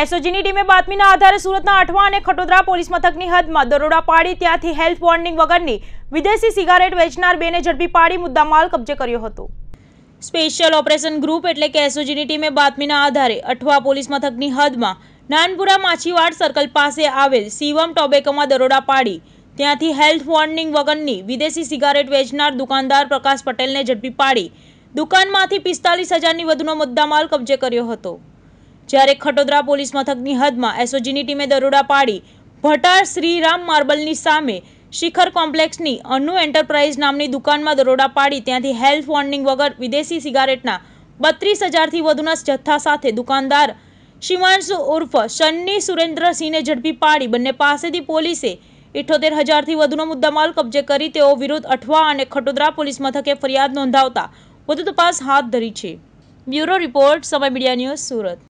એસઓજીની ટીમે બાતમીના આધારે સુરતના અઠવા અને ખટોદરા પોલીસ મથકની હદમાં દરોડા પાડી ત્યાંથી હેલ્થ વોર્નિંગ વગરની વિદેશી સિગારેટ વેચનાર બેને ઝડપી પાડી મુદ્દા માલ કબજે કર્યો હતો સ્પેશિયલ ઓપરેશન ગ્રુપ એટલે કે એસઓજીની ટીમે બાતમીના આધારે અઠવા પોલીસ મથકની હદમાં નાનપુરા માછીવાડ સર્કલ પાસે આવેલ શિવમ ટોબેકોમાં દરોડા પાડી ત્યાંથી હેલ્થ વોર્નિંગ વગરની વિદેશી સિગારેટ વેચનાર દુકાનદાર પ્રકાશ પટેલને ઝડપી પાડી દુકાનમાંથી પિસ્તાલીસ હજારની વધુનો મુદ્દામાલ કબજે કર્યો હતો જ્યારે ખટોદરા પોલીસ મથકની હદમાં એસઓજીની ટીમે દરોડા પાડી ભટાર શ્રીરામ માર્બલની સામે શિખર કોમ્પ્લેક્સની અનુ એન્ટરપ્રાઇઝ નામની દુકાનમાં દરોડા પાડી ત્યાંથી હેલ્થ વોર્નિંગ વગર વિદેશી સિગારેટના બત્રીસ હજારથી વધુના જથ્થા સાથે દુકાનદાર શિવાંશુ ઉર્ફ શન્ની સુરેન્દ્રસિંહને ઝડપી પાડી બંને પાસેથી પોલીસે ઇઠોતેર હજારથી વધુનો મુદ્દામાલ કબજે કરી તેઓ વિરુદ્ધ અઠવા અને ખટોદરા પોલીસ મથકે ફરિયાદ નોંધાવતા વધુ તપાસ હાથ ધરી છે bureau report Samay media news Surat